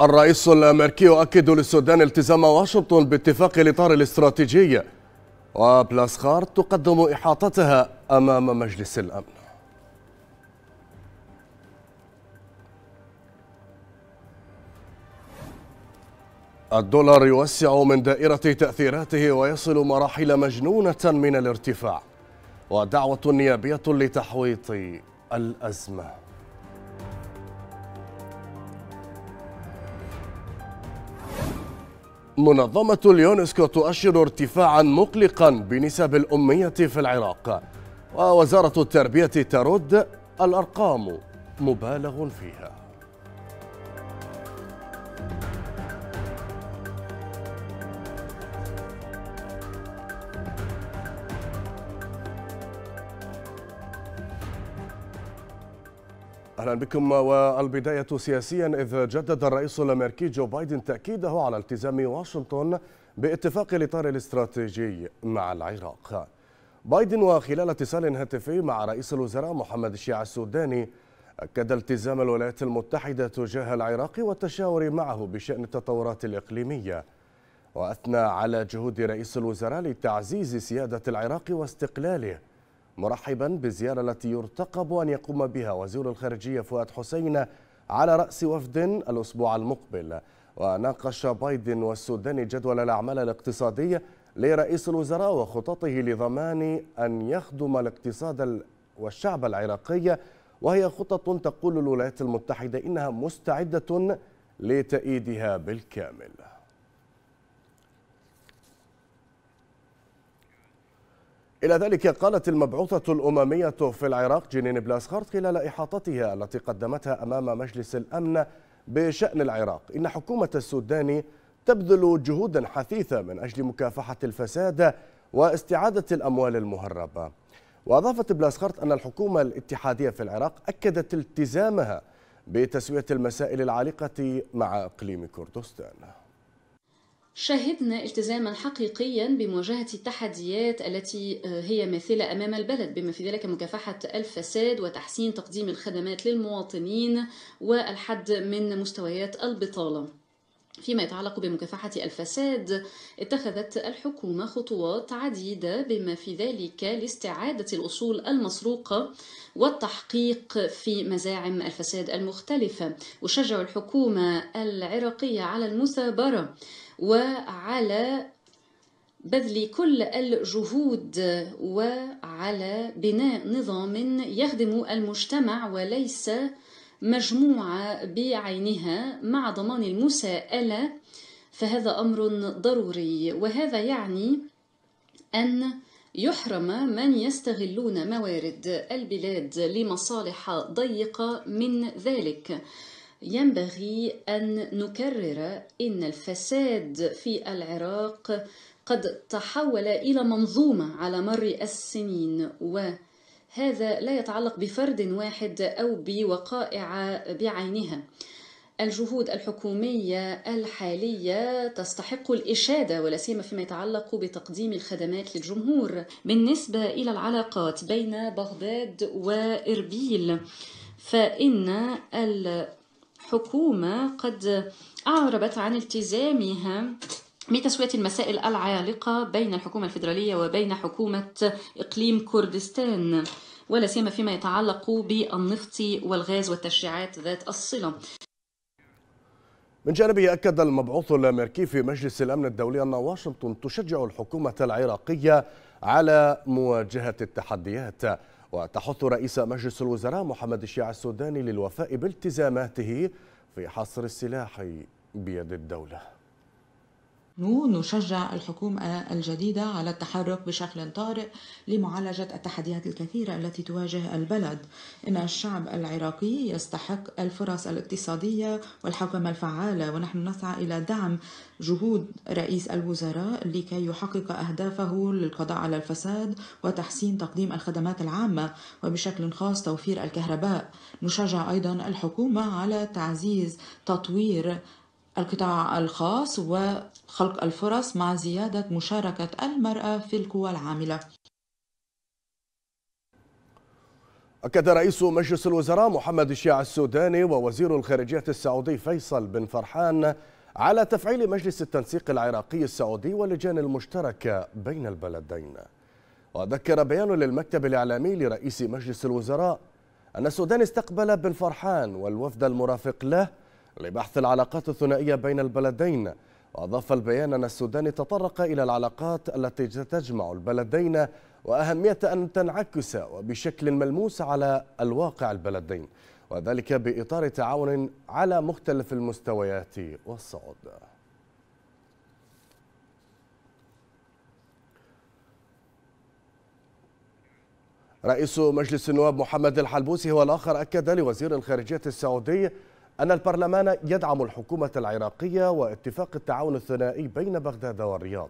الرئيس الأمريكي يؤكد للسودان التزام واشنطن باتفاق الإطار الاستراتيجي وبلاسخار تقدم إحاطتها أمام مجلس الأمن الدولار يوسع من دائرة تأثيراته ويصل مراحل مجنونة من الارتفاع ودعوة نيابية لتحويط الأزمة منظمة اليونسكو تؤشر ارتفاعا مقلقا بنسب الأمية في العراق ووزارة التربية ترد الأرقام مبالغ فيها أهلا بكم والبداية سياسيا إذ جدد الرئيس الأمريكي جو بايدن تأكيده على التزام واشنطن باتفاق الإطار الاستراتيجي مع العراق بايدن وخلال اتصال هاتفي مع رئيس الوزراء محمد الشيع السوداني أكد التزام الولايات المتحدة تجاه العراق والتشاور معه بشأن التطورات الإقليمية وأثنى على جهود رئيس الوزراء لتعزيز سيادة العراق واستقلاله مرحبا بالزيارة التي يرتقب أن يقوم بها وزير الخارجية فؤاد حسين على رأس وفد الأسبوع المقبل وناقش بايدن والسودان جدول الأعمال الاقتصادية لرئيس الوزراء وخططه لضمان أن يخدم الاقتصاد والشعب العراقي وهي خطط تقول الولايات المتحدة إنها مستعدة لتأييدها بالكامل إلى ذلك قالت المبعوثة الأممية في العراق جنين بلاسخارت خلال إحاطتها التي قدمتها أمام مجلس الأمن بشأن العراق إن حكومة السودان تبذل جهودا حثيثة من أجل مكافحة الفساد واستعادة الأموال المهربة وأضافت بلاسخارت أن الحكومة الاتحادية في العراق أكدت التزامها بتسوية المسائل العالقة مع إقليم كردستان شهدنا التزاما حقيقيا بمواجهة التحديات التي آه، هي ماثلة أمام البلد بما في ذلك مكافحة الفساد وتحسين تقديم الخدمات للمواطنين والحد من مستويات البطالة فيما يتعلق بمكافحة الفساد اتخذت الحكومة خطوات عديدة بما في ذلك لاستعادة الأصول المسروقة والتحقيق في مزاعم الفساد المختلفة وشجع الحكومة العراقية على المثابرة وعلى بذل كل الجهود وعلى بناء نظام يخدم المجتمع وليس مجموعة بعينها مع ضمان المساءلة فهذا أمر ضروري وهذا يعني أن يحرم من يستغلون موارد البلاد لمصالح ضيقة من ذلك ينبغي أن نكرر أن الفساد في العراق قد تحول إلى منظومة على مر السنين و هذا لا يتعلق بفرد واحد أو بوقائع بعينها الجهود الحكومية الحالية تستحق الإشادة ولا سيما فيما يتعلق بتقديم الخدمات للجمهور. بالنسبة إلى العلاقات بين بغداد وإربيل فإن الحكومة قد أعربت عن التزامها بتسوية المسائل العالقة بين الحكومة الفيدرالية وبين حكومة إقليم كردستان ولا سيما فيما يتعلق بالنفط والغاز والتشريعات ذات الصلة من جانبه أكد المبعوث الأمريكي في مجلس الأمن الدولي أن واشنطن تشجع الحكومة العراقية على مواجهة التحديات وتحث رئيس مجلس الوزراء محمد الشيع السوداني للوفاء بالتزاماته في حصر السلاح بيد الدوله نشجع الحكومة الجديدة على التحرك بشكل طارئ لمعالجة التحديات الكثيرة التي تواجه البلد إن الشعب العراقي يستحق الفرص الاقتصادية والحوكمة الفعالة ونحن نسعى إلى دعم جهود رئيس الوزراء لكي يحقق أهدافه للقضاء على الفساد وتحسين تقديم الخدمات العامة وبشكل خاص توفير الكهرباء نشجع أيضا الحكومة على تعزيز تطوير القطاع الخاص وخلق الفرص مع زيادة مشاركة المرأة في القوى العاملة أكد رئيس مجلس الوزراء محمد الشيع السوداني ووزير الخارجية السعودي فيصل بن فرحان على تفعيل مجلس التنسيق العراقي السعودي واللجان المشتركة بين البلدين وذكر بيان للمكتب الإعلامي لرئيس مجلس الوزراء أن السودان استقبل بن فرحان والوفد المرافق له لبحث العلاقات الثنائية بين البلدين وأضاف البيان أن السودان تطرق إلى العلاقات التي تجمع البلدين وأهمية أن تنعكس وبشكل ملموس على الواقع البلدين وذلك بإطار تعاون على مختلف المستويات والصعود رئيس مجلس النواب محمد الحلبوسي هو الآخر أكد لوزير الخارجية السعودي أن البرلمان يدعم الحكومة العراقية واتفاق التعاون الثنائي بين بغداد والرياض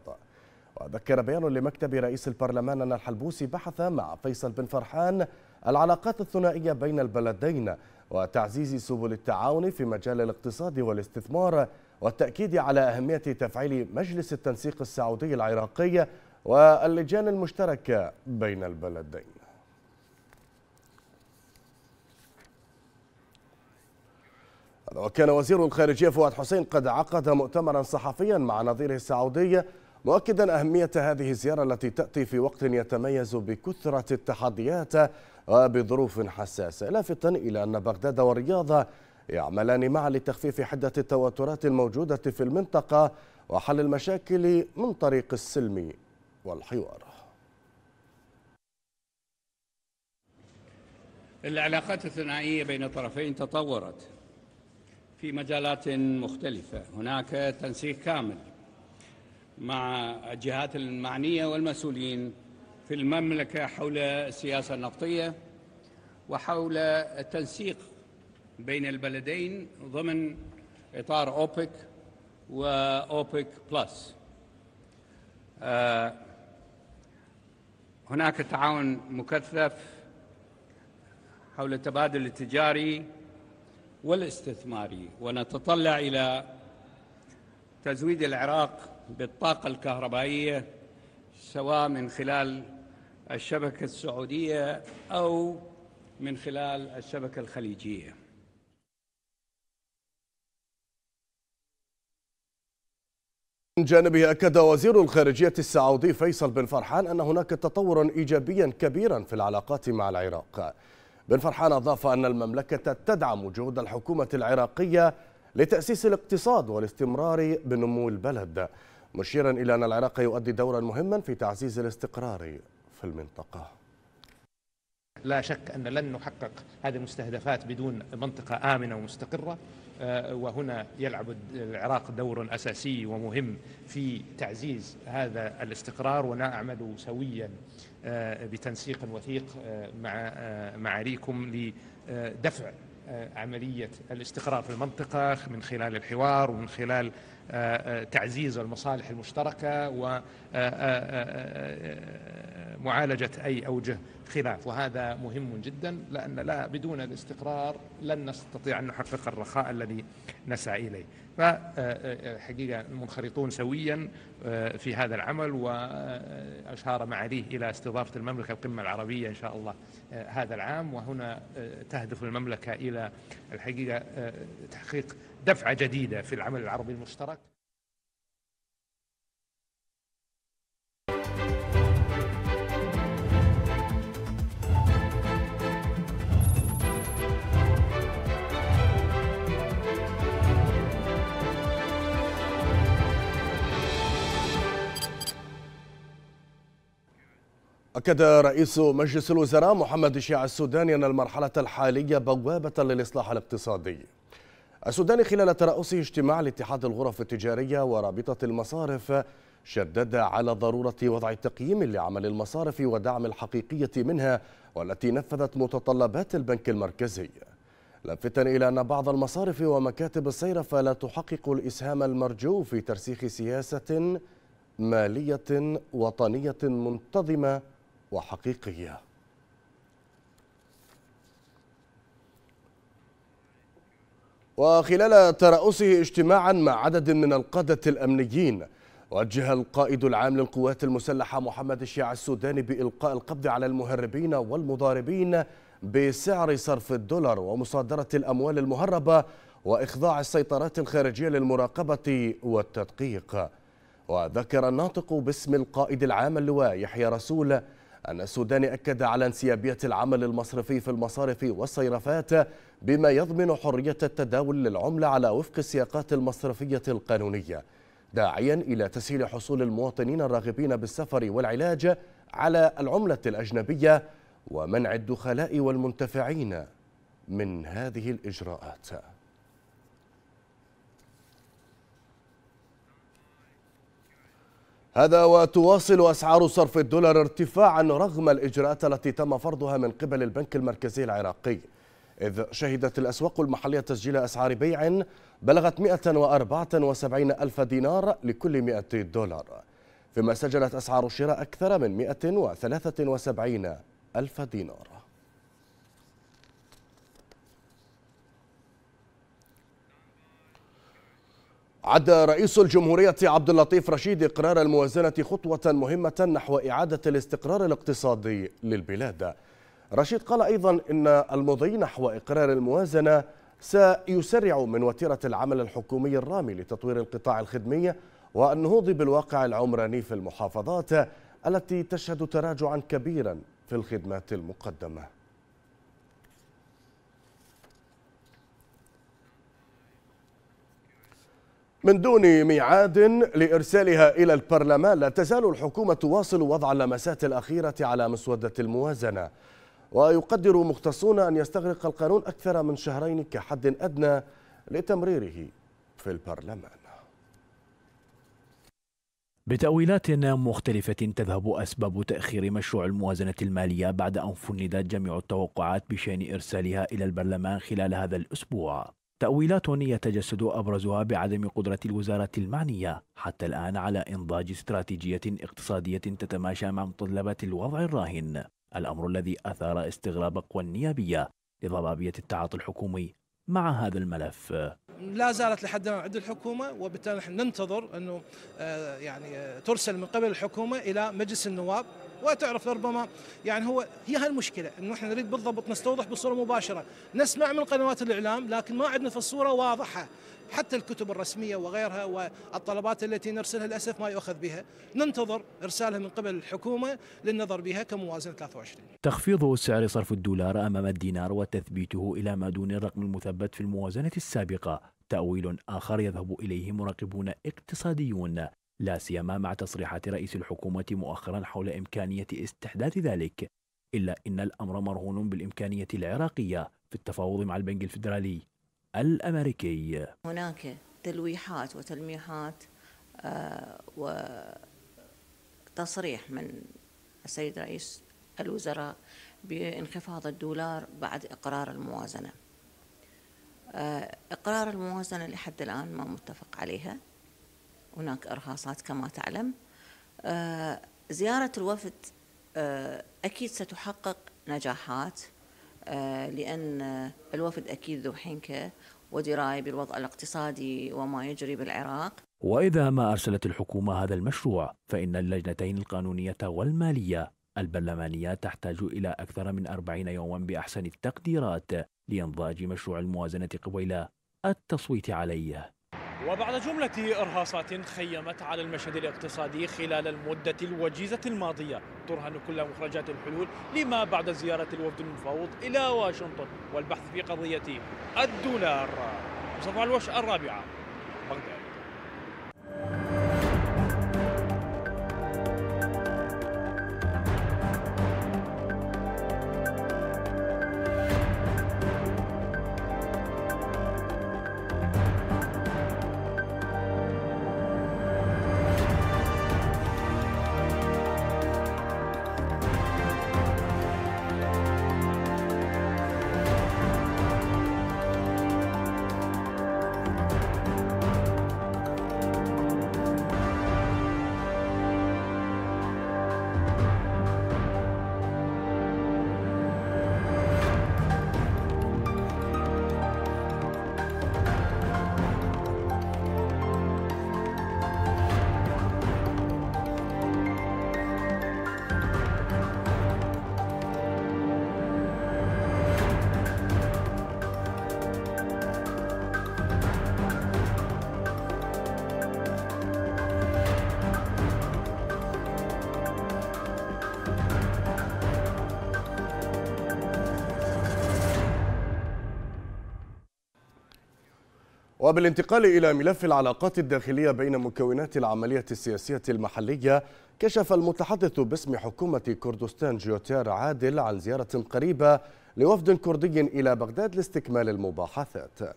وذكر بيان لمكتب رئيس البرلمان أن الحلبوسي بحث مع فيصل بن فرحان العلاقات الثنائية بين البلدين وتعزيز سبل التعاون في مجال الاقتصاد والاستثمار والتأكيد على أهمية تفعيل مجلس التنسيق السعودي العراقي واللجان المشتركة بين البلدين وكان وزير الخارجية فؤاد حسين قد عقد مؤتمرا صحفيا مع نظيره السعودية مؤكدا أهمية هذه الزيارة التي تأتي في وقت يتميز بكثرة التحديات وبظروف حساسة لافتا إلى أن بغداد والرياض يعملان معا لتخفيف حدة التوترات الموجودة في المنطقة وحل المشاكل من طريق السلم والحوار العلاقات الثنائية بين الطرفين تطورت في مجالات مختلفة هناك تنسيق كامل مع الجهات المعنية والمسؤولين في المملكة حول السياسة النفطية وحول التنسيق بين البلدين ضمن إطار أوبك وأوبك بلس آه، هناك تعاون مكثف حول التبادل التجاري والاستثماري ونتطلع إلى تزويد العراق بالطاقة الكهربائية سواء من خلال الشبكة السعودية أو من خلال الشبكة الخليجية من جانبه أكد وزير الخارجية السعودي فيصل بن فرحان أن هناك تطورا إيجابيا كبيرا في العلاقات مع العراق بن فرحان أضاف أن المملكة تدعم جهود الحكومة العراقية لتأسيس الاقتصاد والاستمرار بنمو البلد مشيرا إلى أن العراق يؤدي دورا مهما في تعزيز الاستقرار في المنطقة لا شك أن لن نحقق هذه المستهدفات بدون منطقة آمنة ومستقرة آه، وهنا يلعب العراق دور أساسي ومهم في تعزيز هذا الاستقرار ونعمل سويا آه، بتنسيق وثيق آه، مع آه، معاليكم لدفع عملية الاستقرار في المنطقة من خلال الحوار ومن خلال تعزيز المصالح المشتركة ومعالجة أي أوجه خلاف وهذا مهم جدا لأن لا بدون الاستقرار لن نستطيع أن نحقق الرخاء الذي نسعى إليه فحقيقة آه، آه، آه، منخرطون سويا في هذا العمل وأشار معاليه إلى استضافة المملكة القمة العربية إن شاء الله هذا العام وهنا تهدف المملكة إلى الحقيقة تحقيق دفعة جديدة في العمل العربي المشترك أكد رئيس مجلس الوزراء محمد الشيع السوداني أن المرحلة الحالية بوابة للإصلاح الاقتصادي السوداني خلال ترأسه اجتماع لاتحاد الغرف التجارية ورابطة المصارف شدد على ضرورة وضع تقييم لعمل المصارف ودعم الحقيقية منها والتي نفذت متطلبات البنك المركزي لافتا إلى أن بعض المصارف ومكاتب الصيرفة لا تحقق الإسهام المرجو في ترسيخ سياسة مالية وطنية منتظمة وحقيقية وخلال ترأسه اجتماعا مع عدد من القادة الأمنيين وجه القائد العام للقوات المسلحة محمد الشيع السوداني بإلقاء القبض على المهربين والمضاربين بسعر صرف الدولار ومصادرة الأموال المهربة وإخضاع السيطرات الخارجية للمراقبة والتدقيق وذكر الناطق باسم القائد العام اللواء يحيى رسول أن السوداني أكد على انسيابية العمل المصرفي في المصارف والصيرفات بما يضمن حرية التداول للعملة على وفق السياقات المصرفية القانونية داعيا إلى تسهيل حصول المواطنين الراغبين بالسفر والعلاج على العملة الأجنبية ومنع الدخلاء والمنتفعين من هذه الإجراءات هذا وتواصل أسعار صرف الدولار ارتفاعا رغم الإجراءات التي تم فرضها من قبل البنك المركزي العراقي إذ شهدت الأسواق المحلية تسجيل أسعار بيع بلغت 174 ألف دينار لكل 100 دولار فيما سجلت أسعار شراء أكثر من 173 ألف دينار عد رئيس الجمهورية عبد اللطيف رشيد إقرار الموازنة خطوة مهمة نحو إعادة الاستقرار الاقتصادي للبلاد. رشيد قال أيضا إن المضي نحو إقرار الموازنة سيسرع من وتيرة العمل الحكومي الرامي لتطوير القطاع الخدمي والنهوض بالواقع العمراني في المحافظات التي تشهد تراجعا كبيرا في الخدمات المقدمه من دون ميعاد لإرسالها إلى البرلمان لا تزال الحكومة تواصل وضع اللمسات الأخيرة على مسودة الموازنة ويقدر مختصون أن يستغرق القانون أكثر من شهرين كحد أدنى لتمريره في البرلمان بتأويلات مختلفة تذهب أسباب تأخير مشروع الموازنة المالية بعد أن فندت جميع التوقعات بشأن إرسالها إلى البرلمان خلال هذا الأسبوع تأويلات يتجسد أبرزها بعدم قدرة الوزارة المعنية حتى الآن على إنضاج استراتيجية اقتصادية تتماشى مع متطلبات الوضع الراهن الأمر الذي أثار استغراب قوى النيابية لضبابية التعاطي الحكومي مع هذا الملف لا زالت لحد الان عند الحكومه وبالتالي ننتظر انه آه، يعني آه، ترسل من قبل الحكومه الى مجلس النواب وتعرف ربما يعني هو هي هالمشكله انه احنا نريد بالضبط نستوضح بصوره مباشره، نسمع من قنوات الاعلام لكن ما عندنا في الصوره واضحه، حتى الكتب الرسمية وغيرها والطلبات التي نرسلها للأسف ما يؤخذ بها ننتظر إرسالها من قبل الحكومة للنظر بها كموازنة 23 تخفيض سعر صرف الدولار أمام الدينار وتثبيته إلى ما دون الرقم المثبت في الموازنة السابقة تأويل آخر يذهب إليه مراقبون اقتصاديون لا سيما مع تصريحات رئيس الحكومة مؤخرا حول إمكانية استحداث ذلك إلا إن الأمر مرهون بالإمكانية العراقية في التفاوض مع البنك الفيدرالي الأمريكي هناك تلويحات وتلميحات آه، وتصريح من السيد رئيس الوزراء بانخفاض الدولار بعد إقرار الموازنة آه، إقرار الموازنة لحد الآن ما متفق عليها هناك إرهاصات كما تعلم آه، زيارة الوفد أكيد ستحقق نجاحات آه، لأن الوفد أكيد ذو حنكة ودراية بالوضع الاقتصادي وما يجري بالعراق وإذا ما أرسلت الحكومة هذا المشروع فإن اللجنتين القانونية والمالية البرلمانية تحتاج إلى أكثر من أربعين يوما بأحسن التقديرات لإنضاج مشروع الموازنة قبيل التصويت عليه وبعد جملة إرهاصات خيمت على المشهد الاقتصادي خلال المدة الوجيزة الماضية ترهن كل مخرجات الحلول لما بعد زيارة الوفد المفوض إلى واشنطن والبحث في قضية الدولار مصطفى الوش الرابعة وبالانتقال إلى ملف العلاقات الداخلية بين مكونات العملية السياسية المحلية كشف المتحدث باسم حكومة كردستان جيوتير عادل عن زيارة قريبة لوفد كردي إلى بغداد لاستكمال المباحثات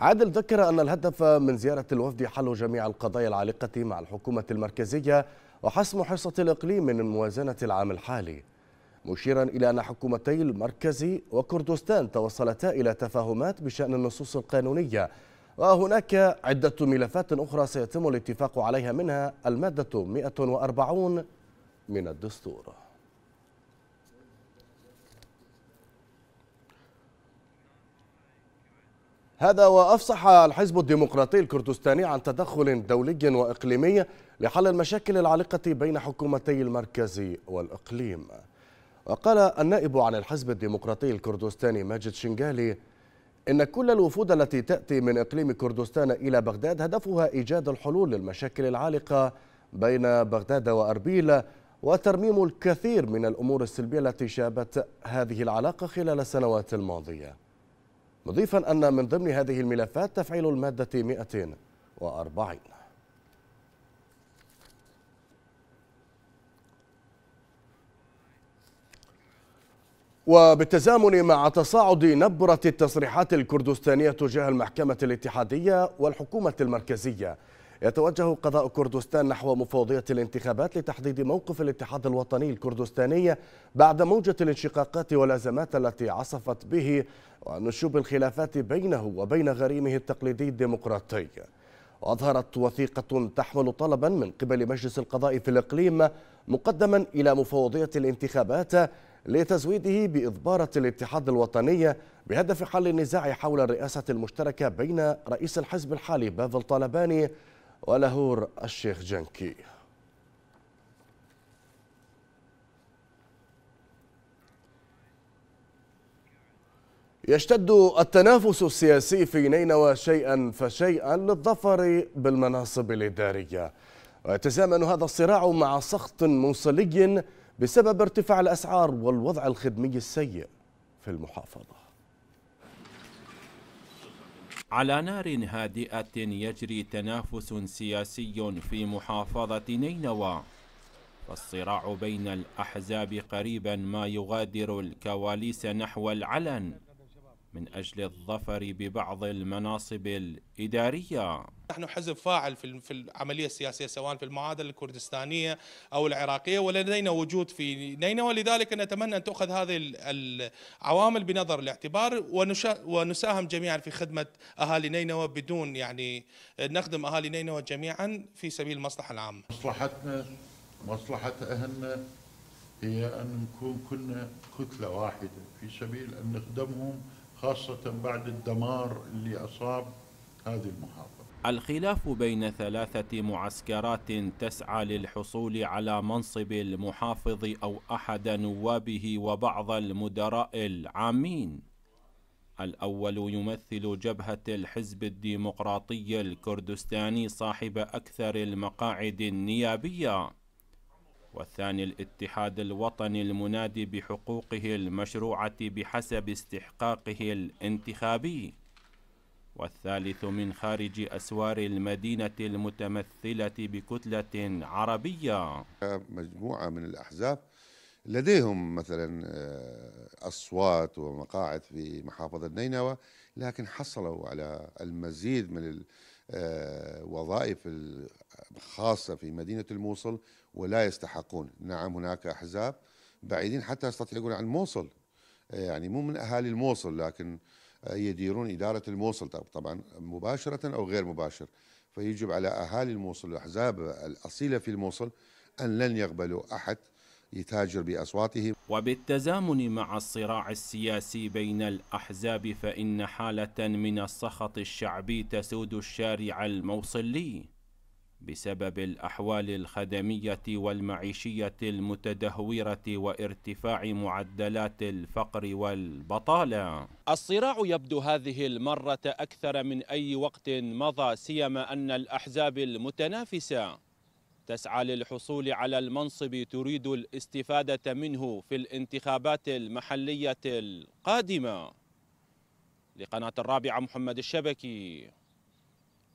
عادل ذكر أن الهدف من زيارة الوفد حل جميع القضايا العالقة مع الحكومة المركزية وحسم حصة الإقليم من موازنة العام الحالي مشيرا إلى أن حكومتي المركزي وكردستان توصلتا إلى تفاهمات بشأن النصوص القانونية وهناك عدة ملفات أخرى سيتم الاتفاق عليها منها المادة 140 من الدستور هذا وأفصح الحزب الديمقراطي الكردستاني عن تدخل دولي وإقليمي لحل المشاكل العالقة بين حكومتي المركز والإقليم وقال النائب عن الحزب الديمقراطي الكردستاني ماجد شنغالي إن كل الوفود التي تأتي من إقليم كردستان إلى بغداد هدفها إيجاد الحلول للمشاكل العالقة بين بغداد وأربيل وترميم الكثير من الأمور السلبية التي شابت هذه العلاقة خلال السنوات الماضية مضيفا أن من ضمن هذه الملفات تفعيل المادة 240 وبالتزامن مع تصاعد نبرة التصريحات الكردستانية تجاه المحكمة الاتحادية والحكومة المركزية يتوجه قضاء كردستان نحو مفوضية الانتخابات لتحديد موقف الاتحاد الوطني الكردستاني بعد موجة الانشقاقات والأزمات التي عصفت به ونشوب الخلافات بينه وبين غريمه التقليدي الديمقراطي وأظهرت وثيقة تحمل طلبا من قبل مجلس القضاء في الإقليم مقدما إلى مفوضية الانتخابات لتزويده بإضبارة الاتحاد الوطني بهدف حل النزاع حول الرئاسة المشتركة بين رئيس الحزب الحالي بافل طالباني ولاهور الشيخ جنكي يشتد التنافس السياسي في نينوى شيئا فشيئا للظفر بالمناصب الإدارية ويتزامن هذا الصراع مع سخط موصلي بسبب ارتفاع الأسعار والوضع الخدمي السيء في المحافظة على نار هادئة يجري تنافس سياسي في محافظة نينوى فالصراع بين الأحزاب قريبا ما يغادر الكواليس نحو العلن من أجل الظفر ببعض المناصب الإدارية نحن حزب فاعل في العملية السياسية سواء في المعادلة الكردستانية أو العراقية ولدينا وجود في نينوى ولذلك نتمنى أن تؤخذ هذه العوامل بنظر الاعتبار ونساهم جميعا في خدمة أهالي نينوى بدون يعني نخدم أهالي نينوى جميعا في سبيل المصلحة العامة مصلحتنا مصلحة أهلنا هي أن نكون كنا كتلة واحدة في سبيل أن نخدمهم خاصة بعد الدمار اللي أصاب هذه المحافظة الخلاف بين ثلاثة معسكرات تسعى للحصول على منصب المحافظ أو أحد نوابه وبعض المدراء العامين الأول يمثل جبهة الحزب الديمقراطي الكردستاني صاحب أكثر المقاعد النيابية والثاني الاتحاد الوطني المنادي بحقوقه المشروعة بحسب استحقاقه الانتخابي والثالث من خارج أسوار المدينة المتمثلة بكتلة عربية مجموعة من الأحزاب لديهم مثلا آه، أصوات ومقاعد في محافظة نينوى لكن حصلوا على المزيد من الوظائف آه، الخاصة في مدينة الموصل ولا يستحقون نعم هناك أحزاب بعيدين حتى أقول عن الموصل آه، يعني مو من أهالي الموصل لكن آه، يديرون إدارة الموصل طبعا مباشرة أو غير مباشر فيجب على أهالي الموصل والأحزاب الأصيلة في الموصل أن لن يقبلوا أحد يتاجر بأصواته وبالتزامن مع الصراع السياسي بين الأحزاب فإن حالة من السخط الشعبي تسود الشارع الموصلي بسبب الأحوال الخدمية والمعيشية المتدهورة وارتفاع معدلات الفقر والبطالة. الصراع يبدو هذه المرة أكثر من أي وقت مضى سيما أن الأحزاب المتنافسة تسعى للحصول على المنصب تريد الاستفادة منه في الانتخابات المحلية القادمة. لقناة الرابعة محمد الشبكي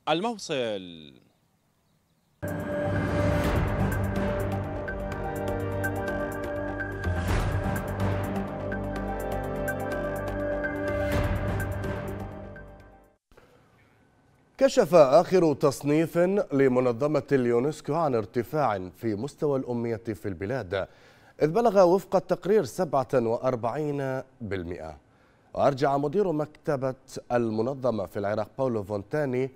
الموصل كشف آخر تصنيف لمنظمة اليونسكو عن ارتفاع في مستوى الأمية في البلاد إذ بلغ وفق التقرير 47% وأرجع مدير مكتبة المنظمة في العراق باولو فونتاني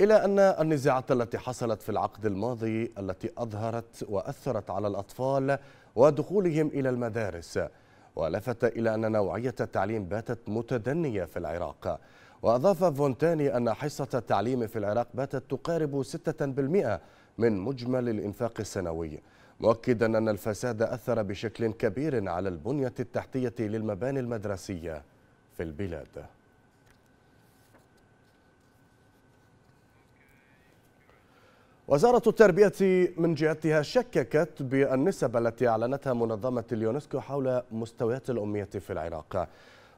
إلى أن النزاعات التي حصلت في العقد الماضي التي أظهرت وأثرت على الأطفال ودخولهم إلى المدارس ولفت إلى أن نوعية التعليم باتت متدنية في العراق وأضاف فونتاني أن حصة التعليم في العراق باتت تقارب 6% من مجمل الإنفاق السنوي مؤكدا أن الفساد أثر بشكل كبير على البنية التحتية للمباني المدرسية في البلاد وزارة التربية من جهتها شككت بالنسب التي أعلنتها منظمة اليونسكو حول مستويات الأمية في العراق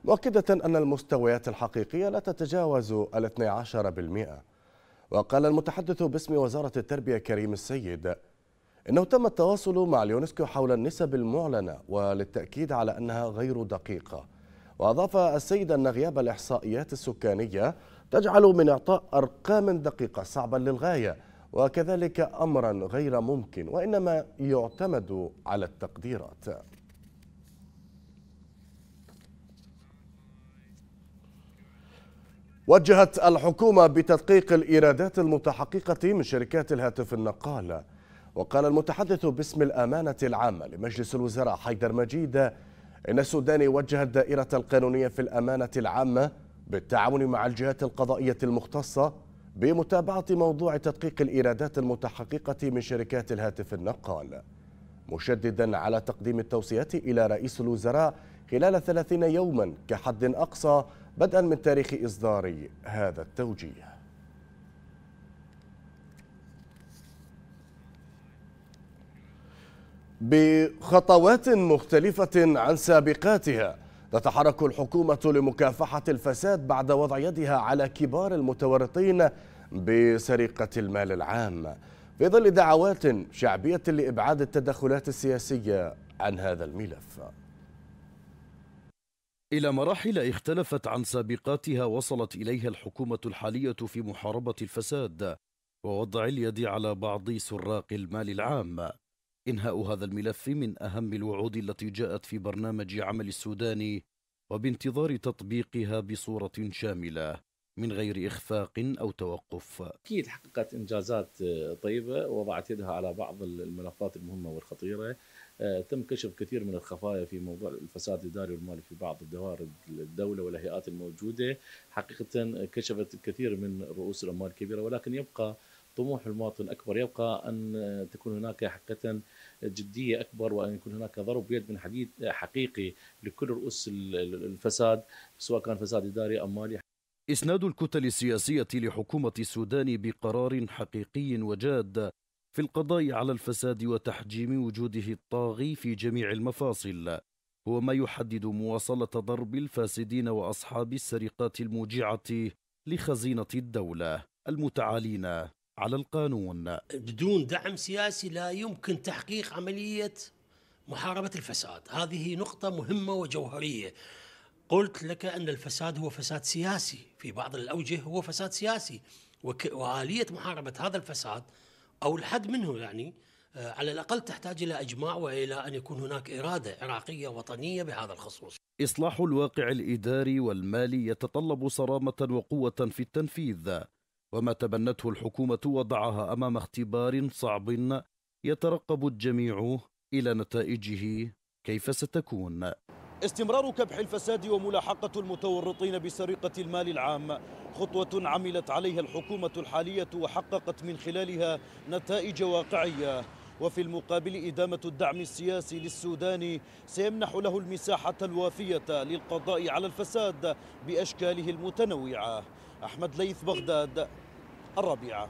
مؤكدة أن المستويات الحقيقية لا تتجاوز الاثني عشر بالمئة وقال المتحدث باسم وزارة التربية كريم السيد إنه تم التواصل مع اليونسكو حول النسب المعلنة وللتأكيد على أنها غير دقيقة وأضاف السيد أن غياب الإحصائيات السكانية تجعل من إعطاء أرقام دقيقة صعبا للغاية وكذلك أمرا غير ممكن وإنما يعتمد على التقديرات وجهت الحكومة بتدقيق الإيرادات المتحققة من شركات الهاتف النقال وقال المتحدث باسم الأمانة العامة لمجلس الوزراء حيدر مجيد إن السودان وجه الدائرة القانونية في الأمانة العامة بالتعاون مع الجهات القضائية المختصة بمتابعة موضوع تدقيق الإيرادات المتحققة من شركات الهاتف النقال مشددا على تقديم التوصيات إلى رئيس الوزراء خلال 30 يوما كحد أقصى بدءا من تاريخ إصدار هذا التوجيه بخطوات مختلفة عن سابقاتها تتحرك الحكومة لمكافحة الفساد بعد وضع يدها على كبار المتورطين بسرقة المال العام في ظل دعوات شعبية لإبعاد التدخلات السياسية عن هذا الملف إلى مراحل اختلفت عن سابقاتها وصلت إليها الحكومة الحالية في محاربة الفساد ووضع اليد على بعض سراق المال العام إنهاء هذا الملف من أهم الوعود التي جاءت في برنامج عمل السودان وبانتظار تطبيقها بصورة شاملة من غير إخفاق أو توقف أكيد حققت إنجازات آه، طيبة وضعت يدها على بعض الملفات المهمة والخطيرة آه، تم كشف كثير من الخفايا في موضوع الفساد الاداري والمالي في بعض الدوائر الدوله والهيئات الموجوده حقيقه آه، كشفت كثير من رؤوس الاموال الكبيره ولكن يبقى طموح المواطن اكبر يبقى ان تكون هناك حقيقه جديه اكبر وان يكون هناك ضرب يد من حديد حقيقي لكل رؤوس الفساد سواء كان فساد اداري ام مالي اسناد الكتل السياسيه لحكومه السودان بقرار حقيقي وجاد في القضاء على الفساد وتحجيم وجوده الطاغي في جميع المفاصل هو ما يحدد مواصله ضرب الفاسدين واصحاب السرقات الموجعه لخزينه الدوله المتعالين على القانون بدون دعم سياسي لا يمكن تحقيق عملية محاربة الفساد هذه نقطة مهمة وجوهرية قلت لك أن الفساد هو فساد سياسي في بعض الأوجه هو فساد سياسي وآلية محاربة هذا الفساد أو الحد منه يعني آه، على الأقل تحتاج إلى إجماع وإلى أن يكون هناك إرادة عراقية وطنية بهذا الخصوص إصلاح الواقع الإداري والمالي يتطلب صرامة وقوة في التنفيذ وما تبنته الحكومة وضعها أمام اختبار صعب يترقب الجميع إلى نتائجه كيف ستكون استمرار كبح الفساد وملاحقة المتورطين بسرقة المال العام خطوة عملت عليها الحكومة الحالية وحققت من خلالها نتائج واقعية وفي المقابل إدامة الدعم السياسي للسودان سيمنح له المساحة الوافية للقضاء على الفساد بأشكاله المتنوعة أحمد ليث بغداد الربيعة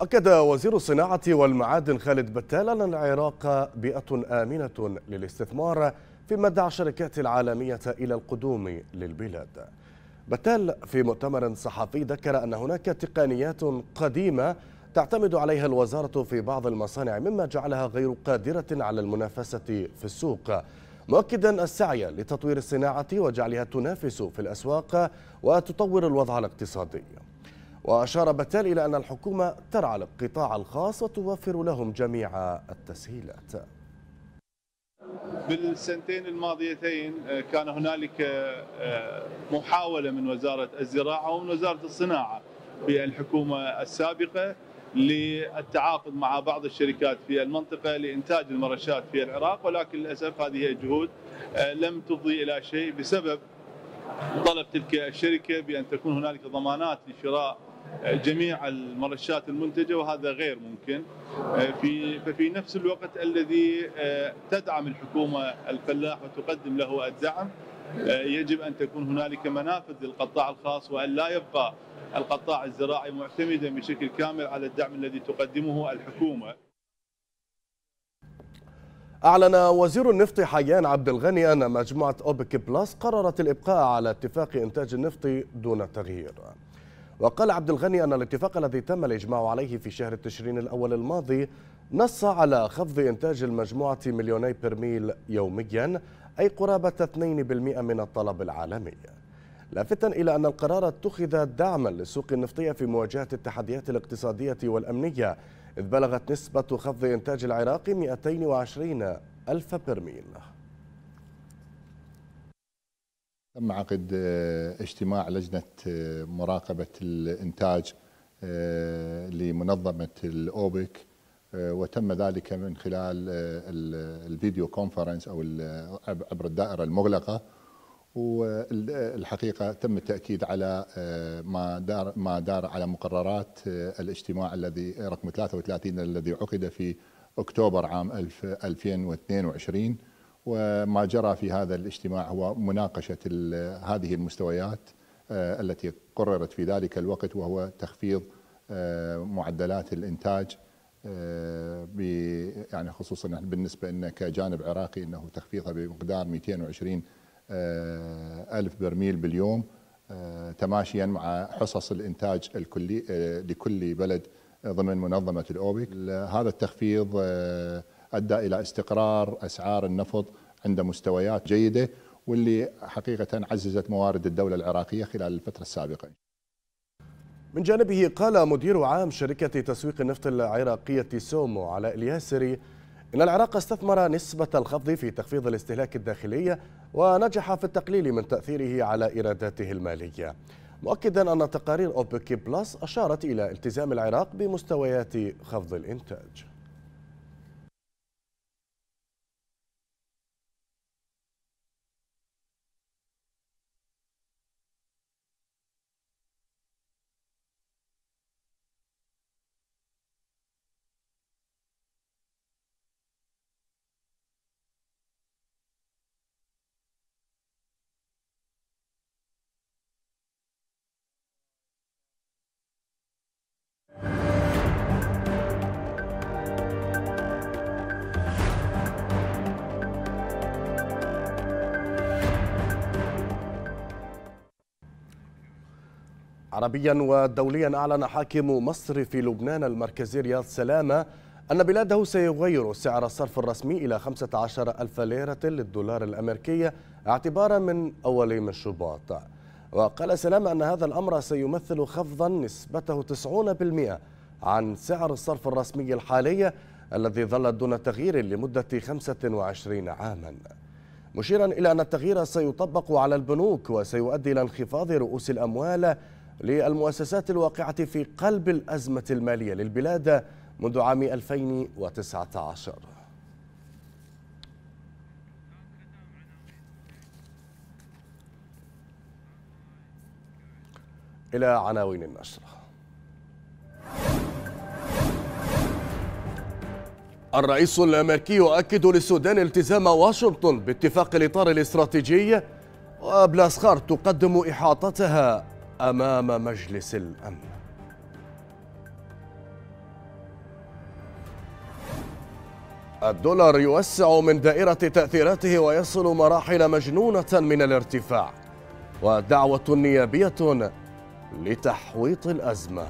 أكد وزير الصناعة والمعادن خالد بتال أن العراق بيئة آمنة للاستثمار فيما دعا الشركات العالمية إلى القدوم للبلاد بتال في مؤتمر صحفي ذكر أن هناك تقنيات قديمة تعتمد عليها الوزارة في بعض المصانع مما جعلها غير قادرة على المنافسة في السوق مؤكدا السعي لتطوير الصناعة وجعلها تنافس في الأسواق وتطور الوضع الاقتصادي وأشار بتال إلى أن الحكومة ترعى القطاع الخاص وتوفر لهم جميع التسهيلات بالسنتين الماضيتين آه، كان هنالك آه، آه، محاولة من وزارة الزراعة ومن وزارة الصناعة في الحكومة السابقة للتعاقد مع بعض الشركات في المنطقة لإنتاج المرشات في العراق ولكن للأسف هذه الجهود لم تفضي إلى شيء بسبب طلب تلك الشركة بأن تكون هنالك ضمانات لشراء جميع المرشات المنتجه وهذا غير ممكن آه، في ففي نفس الوقت الذي آه، تدعم الحكومه الفلاح وتقدم له الدعم آه، يجب ان تكون هنالك منافذ للقطاع الخاص وان لا يبقى القطاع الزراعي معتمدا بشكل كامل على الدعم الذي تقدمه الحكومه. أعلن وزير النفط حيان عبد الغني أن مجموعة أوبك بلس قررت الإبقاء على اتفاق إنتاج النفط دون تغيير. وقال عبد الغني أن الاتفاق الذي تم الإجماع عليه في شهر تشرين الأول الماضي نص على خفض إنتاج المجموعة مليوني برميل يوميا أي قرابة 2% من الطلب العالمي لافتا إلى أن القرار اتخذ دعما للسوق النفطية في مواجهة التحديات الاقتصادية والأمنية إذ بلغت نسبة خفض إنتاج العراق 220 ألف برميل تم عقد آه، اجتماع لجنة آه، مراقبة الإنتاج آه، لمنظمة الأوبك وتم ذلك من خلال الفيديو كونفرنس أو عبر الدائرة المغلقة والحقيقة تم التأكيد على ما دار, ما دار على مقررات الاجتماع الذي رقم 33 الذي عقد في أكتوبر عام 2022 وما جرى في هذا الاجتماع هو مناقشة هذه المستويات آه، التي قررت في ذلك الوقت وهو تخفيض آه، معدلات الإنتاج آه، يعني خصوصا بالنسبة أن كجانب عراقي أنه تخفيضها بمقدار 220 ألف برميل باليوم تماشيا مع حصص الإنتاج الكلي لكل بلد ضمن منظمة الأوبك هذا التخفيض ادى الى استقرار اسعار النفط عند مستويات جيده واللي حقيقه عززت موارد الدوله العراقيه خلال الفتره السابقه. من جانبه قال مدير عام شركه تسويق النفط العراقيه سومو علاء الياسري إن العراق استثمر نسبة الخفض في تخفيض الاستهلاك الداخلي ونجح في التقليل من تأثيره على إيراداته المالية مؤكدا أن تقارير أوبك بلس أشارت إلى التزام العراق بمستويات خفض الإنتاج عربيا ودوليا أعلن حاكم مصر في لبنان المركزي رياض سلامة أن بلاده سيغير سعر الصرف الرسمي إلى 15 ألف ليرة للدولار الأمريكي اعتبارا من أول من شباط وقال سلامة أن هذا الأمر سيمثل خفضا نسبته 90% عن سعر الصرف الرسمي الحالي الذي ظل دون تغيير لمدة 25 عاما مشيرا إلى أن التغيير سيطبق على البنوك وسيؤدي إلى انخفاض رؤوس الأموال للمؤسسات الواقعة في قلب الأزمة المالية للبلاد منذ عام 2019 إلى عناوين النشرة الرئيس الأمريكي يؤكد للسودان التزام واشنطن باتفاق الإطار الاستراتيجي وبلاسخار تقدم إحاطتها امام مجلس الامن الدولار يوسع من دائره تاثيراته ويصل مراحل مجنونه من الارتفاع ودعوه نيابيه لتحويط الازمه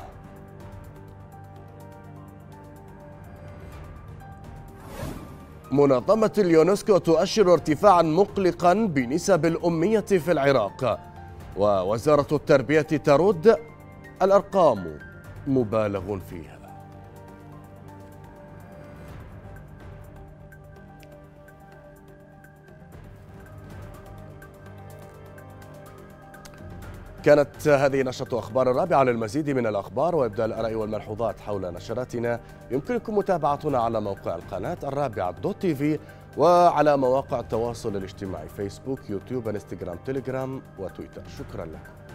منظمة اليونسكو تؤشر ارتفاعا مقلقا بنسب الأمية في العراق ووزارة التربية ترد الأرقام مبالغ فيها كانت هذه نشرة أخبار الرابعة للمزيد من الأخبار وإبداء الآراء والملحوظات حول نشراتنا يمكنكم متابعتنا على موقع القناة الرابعة دوت تي في وعلى مواقع التواصل الاجتماعي فيسبوك يوتيوب انستغرام تيليجرام وتويتر شكرا لكم